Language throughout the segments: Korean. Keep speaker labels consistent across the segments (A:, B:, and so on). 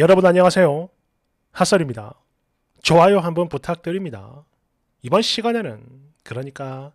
A: 여러분 안녕하세요. 핫설입니다. 좋아요 한번 부탁드립니다. 이번 시간에는 그러니까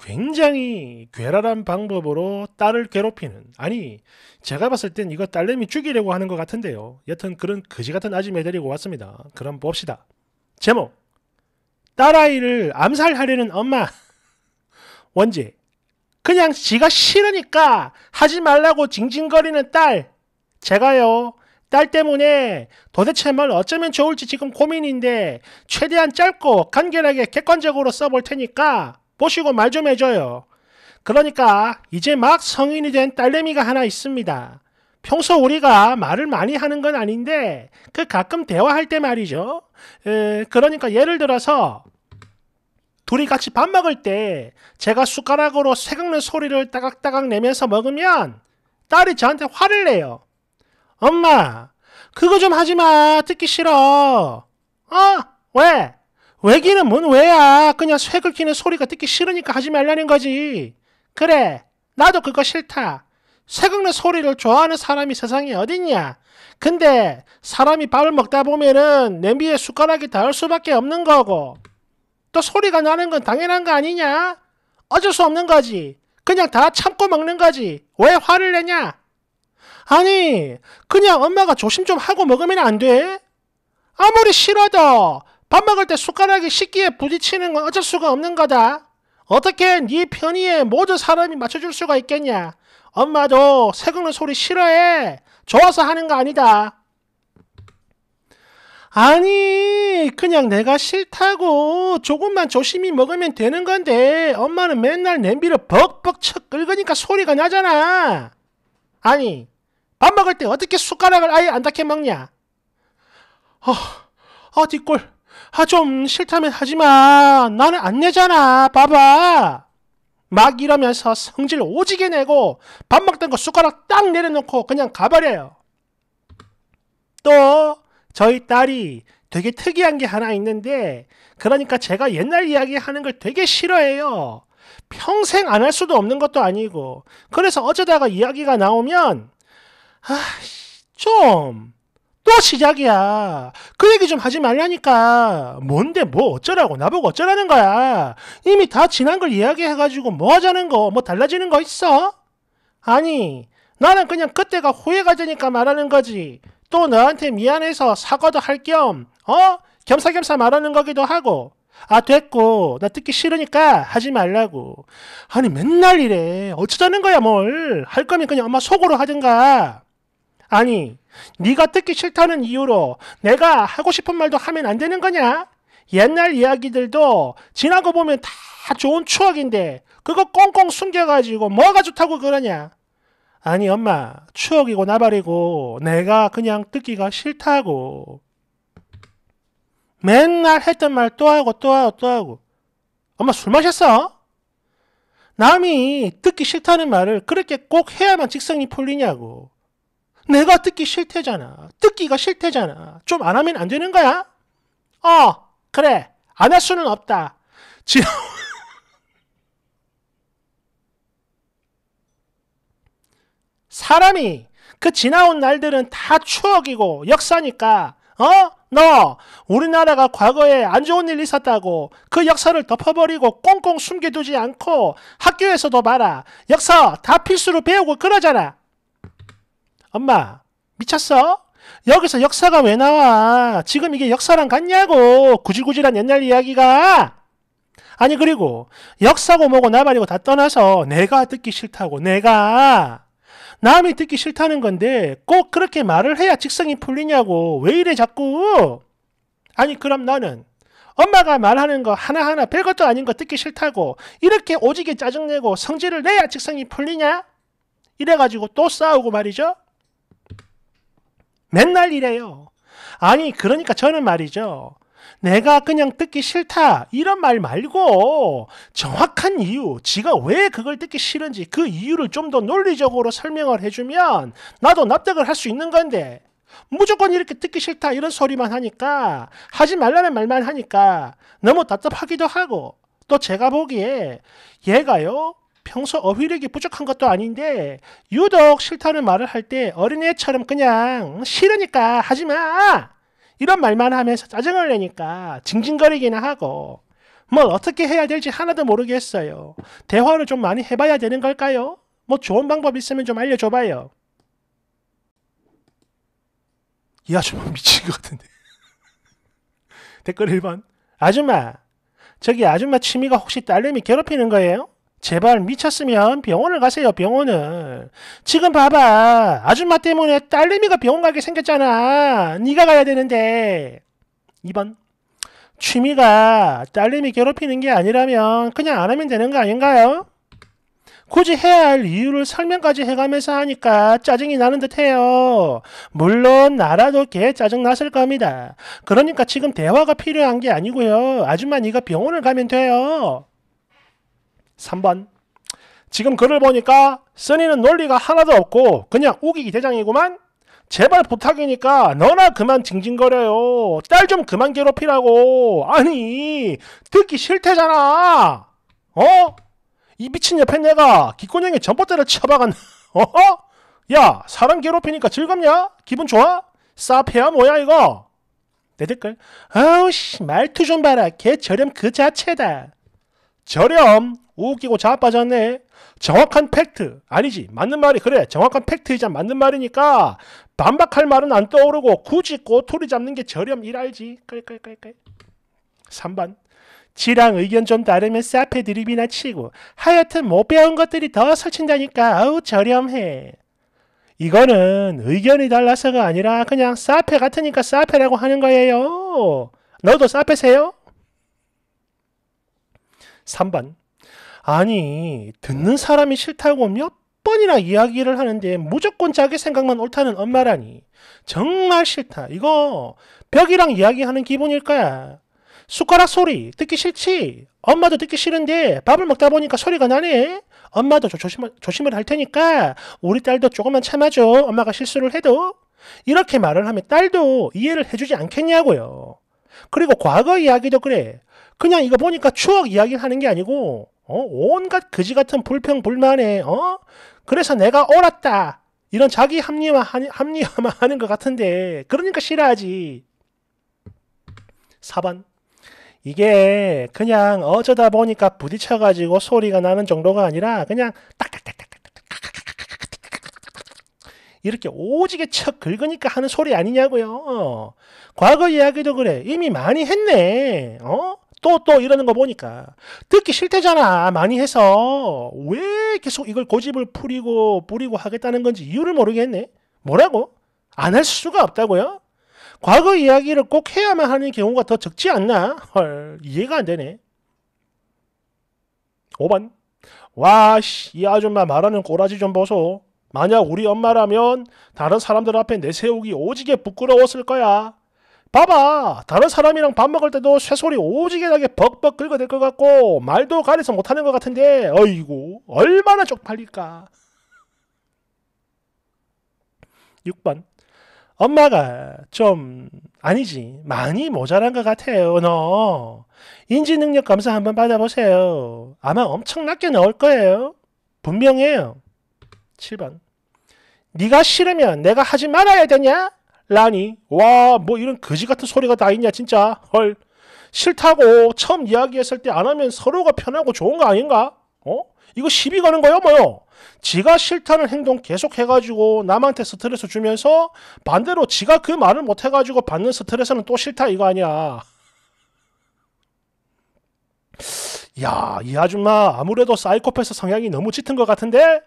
A: 굉장히 괴랄한 방법으로 딸을 괴롭히는 아니 제가 봤을 땐 이거 딸내미 죽이려고 하는 것 같은데요. 여튼 그런 거지같은 아침에 데리고 왔습니다. 그럼 봅시다. 제목 딸아이를 암살하려는 엄마 원제 그냥 지가 싫으니까 하지 말라고 징징거리는 딸 제가요 딸 때문에 도대체 뭘 어쩌면 좋을지 지금 고민인데 최대한 짧고 간결하게 객관적으로 써볼 테니까 보시고 말 좀 해줘요. 그러니까 이제 막 성인이 된 딸내미가 하나 있습니다. 평소 우리가 말을 많이 하는 건 아닌데 그 가끔 대화할 때 말이죠. 에, 그러니까 예를 들어서 둘이 같이 밥 먹을 때 제가 숟가락으로 쇠 긁는 소리를 따각따각 내면서 먹으면 딸이 저한테 화를 내요. 엄마, 그거 좀 하지 마. 듣기 싫어. 어? 왜? 왜기는 뭔 왜야. 그냥 쇠글 히는 소리가 듣기 싫으니까 하지 말라는 거지. 그래, 나도 그거 싫다. 쇠긁는 소리를 좋아하는 사람이 세상에 어딨냐? 근데 사람이 밥을 먹다 보면은 냄비에 숟가락이 닿을 수밖에 없는 거고 또 소리가 나는 건 당연한 거 아니냐? 어쩔 수 없는 거지. 그냥 다 참고 먹는 거지. 왜 화를 내냐? 아니, 그냥 엄마가 조심 좀 하고 먹으면 안 돼? 아무리 싫어도 밥 먹을 때 숟가락이 식기에 부딪히는 건 어쩔 수가 없는 거다. 어떻게 네 편의에 모든 사람이 맞춰줄 수가 있겠냐? 엄마도 새그는 소리 싫어해. 좋아서 하는 거 아니다. 아니, 그냥 내가 싫다고 조금만 조심히 먹으면 되는 건데 엄마는 맨날 냄비를 벅벅 쳐 긁으니까 소리가 나잖아. 아니, 밥 먹을 때 어떻게 숟가락을 아예 안닦게 먹냐? 어, 어, 뒷골. 아, 좀 싫다면 하지마. 나는 안 내잖아. 봐봐. 막 이러면서 성질 오지게 내고 밥 먹던 거 숟가락 딱 내려놓고 그냥 가버려요. 또 저희 딸이 되게 특이한 게 하나 있는데 그러니까 제가 옛날 이야기 하는 걸 되게 싫어해요. 평생 안 할 수도 없는 것도 아니고 그래서 어쩌다가 이야기가 나오면 아씨, 좀. 또 시작이야. 그 얘기 좀 하지 말라니까. 뭔데 뭐 어쩌라고 나보고 어쩌라는 거야. 이미 다 지난 걸 이야기해가지고 뭐 하자는 거, 뭐 달라지는 거 있어? 아니, 나는 그냥 그때가 후회가 되니까 말하는 거지. 또 너한테 미안해서 사과도 할 겸, 어? 겸사겸사 말하는 거기도 하고. 아, 됐고. 나 듣기 싫으니까 하지 말라고. 아니, 맨날 이래. 어쩌자는 거야, 뭘. 할 거면 그냥 엄마 속으로 하든가. 아니, 네가 듣기 싫다는 이유로 내가 하고 싶은 말도 하면 안 되는 거냐? 옛날 이야기들도 지나고 보면 다 좋은 추억인데 그거 꽁꽁 숨겨가지고 뭐가 좋다고 그러냐? 아니 엄마 추억이고 나발이고 내가 그냥 듣기가 싫다고 맨날 했던 말 또 하고 또 하고 또 하고 엄마 술 마셨어? 남이 듣기 싫다는 말을 그렇게 꼭 해야만 직성이 풀리냐고 내가 듣기 싫대잖아. 듣기가 싫대잖아. 좀 안 하면 안 되는 거야? 어, 그래. 안 할 수는 없다. 지 사람이 그 지나온 날들은 다 추억이고 역사니까 어? 너 우리나라가 과거에 안 좋은 일 있었다고 그 역사를 덮어버리고 꽁꽁 숨겨두지 않고 학교에서도 봐라 역사 다 필수로 배우고 그러잖아 엄마 미쳤어? 여기서 역사가 왜 나와? 지금 이게 역사랑 같냐고 구질구질한 옛날 이야기가 아니 그리고 역사고 뭐고 나발이고 다 떠나서 내가 듣기 싫다고 내가 남이 듣기 싫다는 건데 꼭 그렇게 말을 해야 직성이 풀리냐고 왜 이래 자꾸 아니 그럼 나는 엄마가 말하는 거 하나하나 별것도 아닌 거 듣기 싫다고 이렇게 오지게 짜증내고 성질을 내야 직성이 풀리냐 이래가지고 또 싸우고 말이죠 맨날 이래요. 아니, 그러니까 저는 말이죠. 내가 그냥 듣기 싫다 이런 말 말고 정확한 이유 지가 왜 그걸 듣기 싫은지 그 이유를 좀 더 논리적으로 설명을 해주면 나도 납득을 할 수 있는 건데 무조건 이렇게 듣기 싫다 이런 소리만 하니까 하지 말라는 말만 하니까 너무 답답하기도 하고 또 제가 보기에 얘가요 평소 어휘력이 부족한 것도 아닌데 유독 싫다는 말을 할 때 어린애처럼 그냥 싫으니까 하지 마 이런 말만 하면서 짜증을 내니까 징징거리기나 하고 뭘 어떻게 해야 될지 하나도 모르겠어요. 대화를 좀 많이 해봐야 되는 걸까요? 뭐 좋은 방법 있으면 좀 알려줘봐요. 이 아줌마 미친 것 같은데. 댓글 1번. 아줌마, 저기 아줌마 취미가 혹시 딸내미 괴롭히는 거예요? 제발 미쳤으면 병원을 가세요 병원을 지금 봐봐 아줌마 때문에 딸내미가 병원 가게 생겼잖아 네가 가야 되는데 2번 취미가 딸내미 괴롭히는 게 아니라면 그냥 안 하면 되는 거 아닌가요? 굳이 해야 할 이유를 설명까지 해가면서 하니까 짜증이 나는 듯해요. 물론 나라도 개 짜증 났을 겁니다. 그러니까 지금 대화가 필요한 게 아니고요. 아줌마 네가 병원을 가면 돼요. 3번 지금 글을 보니까 쓰니는 논리가 하나도 없고 그냥 우기기 대장이구만 제발 부탁이니까 너나 그만 징징거려요 딸 좀 그만 괴롭히라고 아니 듣기 싫대잖아 어? 이 미친 옆에 내가 기권형의 전봇대를 쳐박은 어허? 야 사람 괴롭히니까 즐겁냐? 기분 좋아? 싸페야 뭐야 이거 내 댓글 아우씨 말투 좀 봐라 개 저렴 그 자체다 저렴 웃기고 자 빠졌네. 정확한 팩트. 아니지. 맞는 말이 그래. 정확한 팩트이자 맞는 말이니까 반박할 말은 안 떠오르고 굳이 꼬투리 잡는 게 저렴 이랄지 3번. 지랑 의견 좀 다르면 사페 드립이나 치고 하여튼 못 배운 것들이 더 설친다니까 어우 저렴해. 이거는 의견이 달라서가 아니라 그냥 사페 같으니까 사페라고 하는 거예요. 너도 사페세요? 3번. 아니, 듣는 사람이 싫다고 몇 번이나 이야기를 하는데 무조건 자기 생각만 옳다는 엄마라니. 정말 싫다. 이거 벽이랑 이야기하는 기분일 거야. 숟가락 소리 듣기 싫지? 엄마도 듣기 싫은데 밥을 먹다 보니까 소리가 나네? 엄마도 조심을, 조심을 할 테니까 우리 딸도 조금만 참아줘. 엄마가 실수를 해도. 이렇게 말을 하면 딸도 이해를 해주지 않겠냐고요. 그리고 과거 이야기도 그래. 그냥 이거 보니까 추억 이야기를 하는 게 아니고 어? 온갖 그지 같은 불평 불만에 어? 그래서 내가 옳았다 이런 자기 합리화 합리화만 하는 것 같은데 그러니까 싫어하지. 4번 이게 그냥 어쩌다 보니까 부딪혀가지고 소리가 나는 정도가 아니라 그냥 딱딱딱딱 이렇게 오지게 척 긁으니까 하는 소리 아니냐고요. 과거 이야기도 그래. 이미 많이 했네. 어? 또, 또 이러는 거 보니까. 듣기 싫대잖아. 많이 해서. 왜 계속 이걸 고집을 풀이고, 뿌리고 하겠다는 건지 이유를 모르겠네. 뭐라고? 안 할 수가 없다고요? 과거 이야기를 꼭 해야만 하는 경우가 더 적지 않나? 헐, 이해가 안 되네. 5번. 와, 씨, 이 아줌마 말하는 꼬라지 좀 보소. 만약 우리 엄마라면 다른 사람들 앞에 내세우기 오지게 부끄러웠을 거야. 봐봐 다른 사람이랑 밥 먹을 때도 쇠소리 오지게 나게 벅벅 긁어댈 것 같고 말도 가려서 못하는 것 같은데 어이구 얼마나 쪽팔릴까 6번 엄마가 좀 아니지 많이 모자란 것 같아요 너 인지능력 검사 한번 받아보세요 아마 엄청낮게 나올 거예요 분명해요 7번 네가 싫으면 내가 하지 말아야 되냐? 라니 와 뭐 이런 거지 같은 소리가 다 있냐 진짜 헐 싫다고 처음 이야기했을 때 안 하면 서로가 편하고 좋은 거 아닌가 어 이거 시비 가는 거야 뭐요 지가 싫다는 행동 계속 해가지고 남한테 스트레스 주면서 반대로 지가 그 말을 못 해가지고 받는 스트레스는 또 싫다 이거 아니야 야 이 아줌마 아무래도 사이코패스 성향이 너무 짙은 것 같은데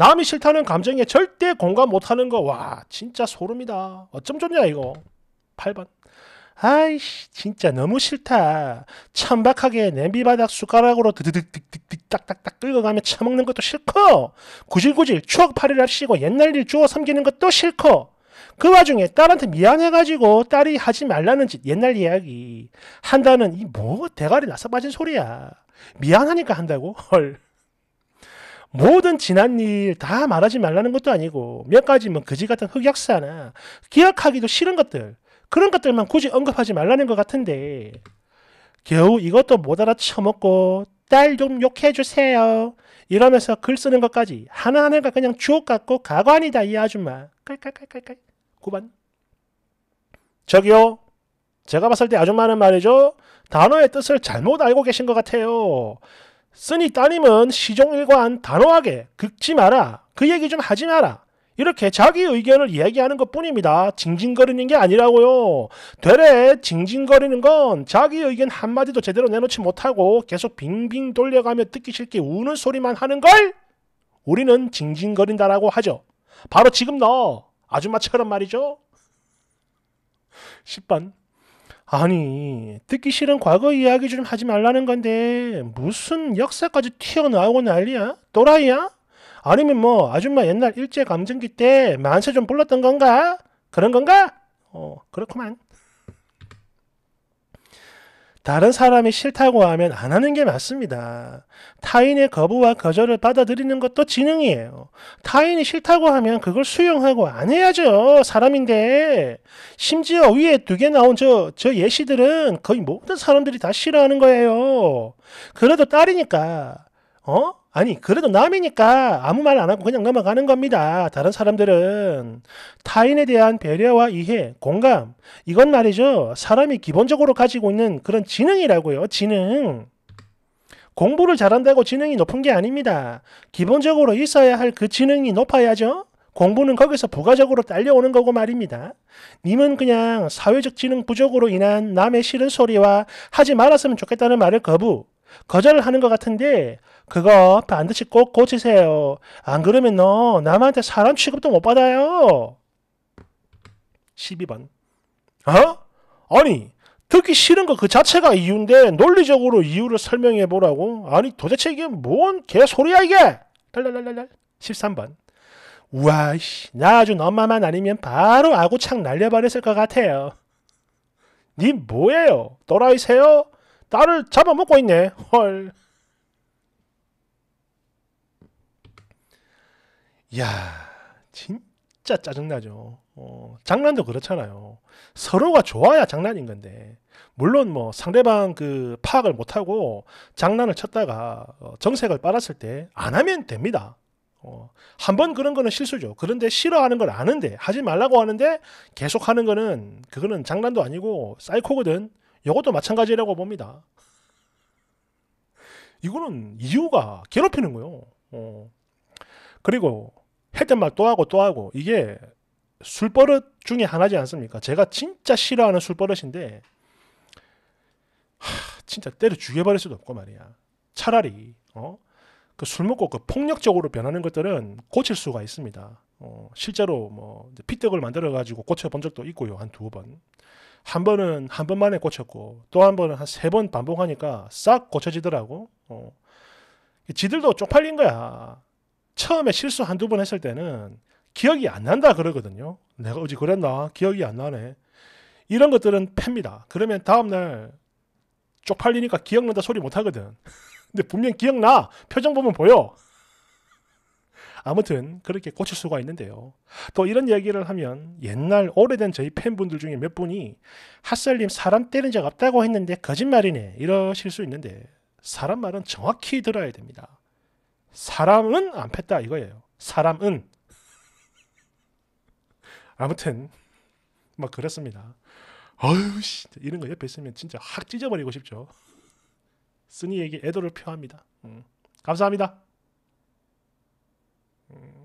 A: 남이 싫다는 감정에 절대 공감 못하는 거 와 진짜 소름이다. 어쩜 좋냐 이거. 8번. 아이씨 진짜 너무 싫다. 천박하게 냄비바닥 숟가락으로 드득득득득 딱딱딱 긁어가며 처먹는 것도 싫고 구질구질 추억팔이를 합시고 옛날 일 주워 섬기는 것도 싫고 그 와중에 딸한테 미안해가지고 딸이 하지 말라는 짓 옛날 이야기 한다는 이 뭐 대가리 나서 빠진 소리야. 미안하니까 한다고? 헐. 모든 지난 일 다 말하지 말라는 것도 아니고 몇 가지 뭐 거지 같은 흑역사나 기억하기도 싫은 것들 그런 것들만 굳이 언급하지 말라는 것 같은데 겨우 이것도 못 알아 쳐먹고 딸 좀 욕해주세요 이러면서 글 쓰는 것까지 하나하나가 그냥 주옥 같고 가관이다 이 아줌마 깔깔깔깔깔 9번 저기요 제가 봤을 때 아줌마는 말이죠 단어의 뜻을 잘못 알고 계신 것 같아요 쓰니 따님은 시종일관 단호하게 긁지 마라. 그 얘기 좀 하지 마라. 이렇게 자기 의견을 이야기하는 것 뿐입니다. 징징거리는 게 아니라고요. 되레 징징거리는 건 자기 의견 한마디도 제대로 내놓지 못하고 계속 빙빙 돌려가며 듣기 싫게 우는 소리만 하는 걸 우리는 징징거린다라고 하죠. 바로 지금 너 아줌마처럼 말이죠. 10번 아니, 듣기 싫은 과거 이야기 좀 하지 말라는 건데 무슨 역사까지 튀어나오고 난리야? 또라이야? 아니면 뭐 아줌마 옛날 일제감정기 때 만세 좀 불렀던 건가? 그런 건가? 어, 그렇구만. 다른 사람이 싫다고 하면 안 하는 게 맞습니다. 타인의 거부와 거절을 받아들이는 것도 지능이에요. 타인이 싫다고 하면 그걸 수용하고 안 해야죠. 사람인데. 심지어 위에 두 개 나온 저, 저 예시들은 거의 모든 사람들이 다 싫어하는 거예요. 그래도 딸이니까 어? 아니 그래도 남이니까 아무 말 안 하고 그냥 넘어가는 겁니다. 다른 사람들은 타인에 대한 배려와 이해, 공감 이건 말이죠. 사람이 기본적으로 가지고 있는 그런 지능이라고요. 지능. 공부를 잘한다고 지능이 높은 게 아닙니다. 기본적으로 있어야 할 그 지능이 높아야죠. 공부는 거기서 부가적으로 딸려오는 거고 말입니다. 님은 그냥 사회적 지능 부족으로 인한 남의 싫은 소리와 하지 말았으면 좋겠다는 말을 거부, 거절을 하는 것 같은데 그거 반드시 꼭 고치세요. 안 그러면 너 남한테 사람 취급도 못 받아요. 12번. 어? 아니, 듣기 싫은 거 그 자체가 이유인데 논리적으로 이유를 설명해 보라고? 아니, 도대체 이게 뭔 개소리야 이게? 달랄랄랄달 13번. 우와, 씨, 나 아주 엄마만 아니면 바로 아구창 날려버렸을 것 같아요. 님 뭐예요? 또라이세요? 딸을 잡아먹고 있네. 헐. 야 진짜 짜증나죠. 어, 장난도 그렇잖아요. 서로가 좋아야 장난인 건데 물론 뭐 상대방 그 파악을 못하고 장난을 쳤다가 어, 정색을 빨았을 때 안 하면 됩니다. 어, 한번 그런 거는 실수죠. 그런데 싫어하는 걸 아는데 하지 말라고 하는데 계속 하는 거는 그거는 장난도 아니고 사이코거든. 이것도 마찬가지라고 봅니다. 이거는 이유가 괴롭히는 거예요. 어. 그리고 할땐막또 하고 또 하고 이게 술버릇 중에 하나지 않습니까? 제가 진짜 싫어하는 술버릇인데 하, 진짜 때려 죽여버릴 수도 없고 말이야. 차라리 어? 그 술 먹고 그 폭력적으로 변하는 것들은 고칠 수가 있습니다. 어, 실제로 뭐 피떡을 만들어 가지고 고쳐 본 적도 있고요. 한 두 번. 한 번은 한 번만에 고쳤고 또 한 번은 한 세 번 반복하니까 싹 고쳐지더라고. 어. 지들도 쪽팔린 거야. 처음에 실수 한두 번 했을 때는 기억이 안 난다 그러거든요. 내가 어제 그랬나? 기억이 안 나네. 이런 것들은 팹니다. 그러면 다음날 쪽팔리니까 기억난다 소리 못 하거든. 근데 분명 기억나. 표정 보면 보여. 아무튼 그렇게 고칠 수가 있는데요. 또 이런 얘기를 하면 옛날 오래된 저희 팬분들 중에 몇 분이 핫셀님 사람 때린 적 없다고 했는데 거짓말이네 이러실 수 있는데 사람 말은 정확히 들어야 됩니다. 사람은 안 팼다 이거예요. 사람은 아무튼 막 그렇습니다. 아유 씨 이런 거 옆에 있으면 진짜 확 찢어버리고 싶죠. 스니에게 애도를 표합니다. 음. 감사합니다. 음.